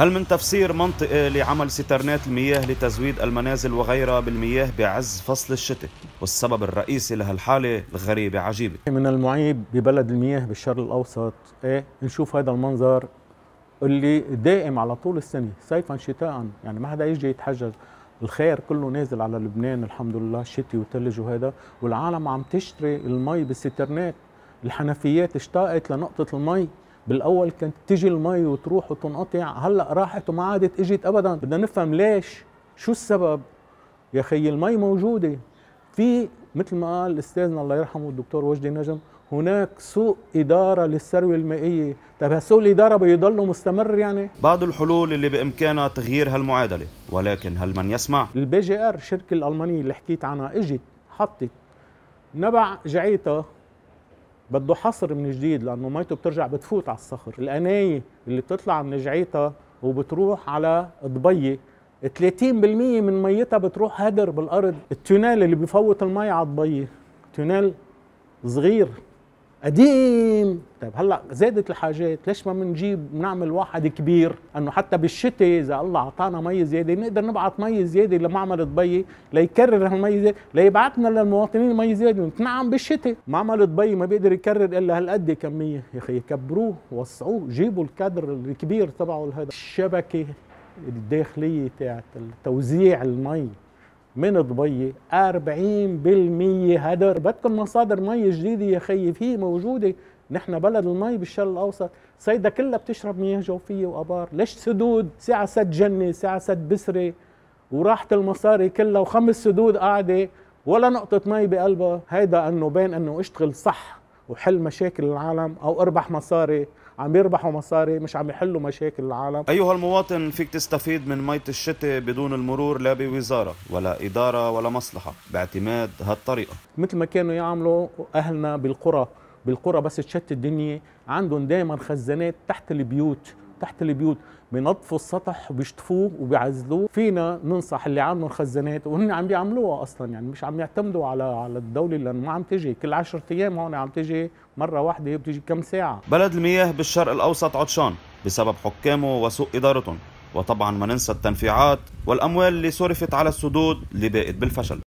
هل من تفسير منطقي لعمل سترنات المياه لتزويد المنازل وغيرها بالمياه بعز فصل الشتاء والسبب الرئيسي لهالحالة الغريبة عجيبة من المعيب ببلد المياه بالشرق الأوسط إيه نشوف هذا المنظر اللي دائم على طول السنة صيفا شتاء يعني ما حدا يجي يتحجج الخير كله نازل على لبنان الحمد لله شتي وثلج وهذا والعالم عم تشتري المي بالسترنات الحنفيات اشتاقت لنقطة المي بالاول كانت تيجي المي وتروح وتنقطع هلا راحت وما عادت اجت ابدا بدنا نفهم ليش شو السبب يا خي المي موجوده في مثل ما قال استاذنا الله يرحمه الدكتور وجدي نجم هناك سوء إدارة للثروة المائية طيب سوء الإدارة بيضله مستمر يعني بعض الحلول اللي بإمكانها تغيير هالمعادلة ولكن هل من يسمع؟ البي جي آر الشركة الألمانية اللي حكيت عنها إجت حطت نبع جعيتها بده حصر من جديد لانه ميته بترجع بتفوت على الصخر القنايه اللي بتطلع من جعيتها وبتروح على ضبيه 30% من ميتها بتروح هدر بالارض التونيل اللي بفوت المي على الضبيه تونيل صغير قديم طيب هلا زادت الحاجات ليش ما بنجيب نعمل واحد كبير انه حتى بالشتاء اذا الله اعطانا مي زياده بنقدر نبعث مي زياده لمعمل دبي ليكرر هالمي زياده ليبعث لنا للمواطنين مي زياده نتنعم بالشتاء معمل دبي ما بيقدر يكرر الا هالقد كميه يا اخي كبروه وسعوه جيبوا الكادر الكبير تبعه لهذا الشبكه الداخليه تاعت توزيع المي من دبي 40% هدر بدكم مصادر مي جديده يا خيي في موجوده نحن بلد المي بالشرق الاوسط صيدا كلها بتشرب مياه جوفيه وابار ليش سدود ساعه سد جنه ساعه سد بسره وراحت المصاري كلها وخمس سدود قاعده ولا نقطه مي بقلبها هيدا انه بين انه اشتغل صح وحل مشاكل العالم او اربح مصاري عم يربحوا مصاري مش عم يحلوا مشاكل العالم ايها المواطن فيك تستفيد من مية الشتاء بدون المرور لا بوزارة ولا إدارة ولا مصلحة باعتماد هالطريقة مثل ما كانوا يعملوا أهلنا بالقرى بالقرى بس تشتت الدنيا عندهم دائما خزانات تحت البيوت تحت البيوت بينظفوا السطح وبيشطفوه وبيعزلوه فينا ننصح اللي عاملوا الخزانات وهن عم بيعملوها اصلا يعني مش عم يعتمدوا على على الدوله لانه ما عم تجي كل 10 ايام هون عم تجي مره واحده بتجي كم ساعه بلد المياه بالشرق الاوسط عطشان بسبب حكامه وسوء ادارتهم وطبعا ما ننسى التنفيعات والاموال اللي صرفت على السدود اللي باقت بالفشل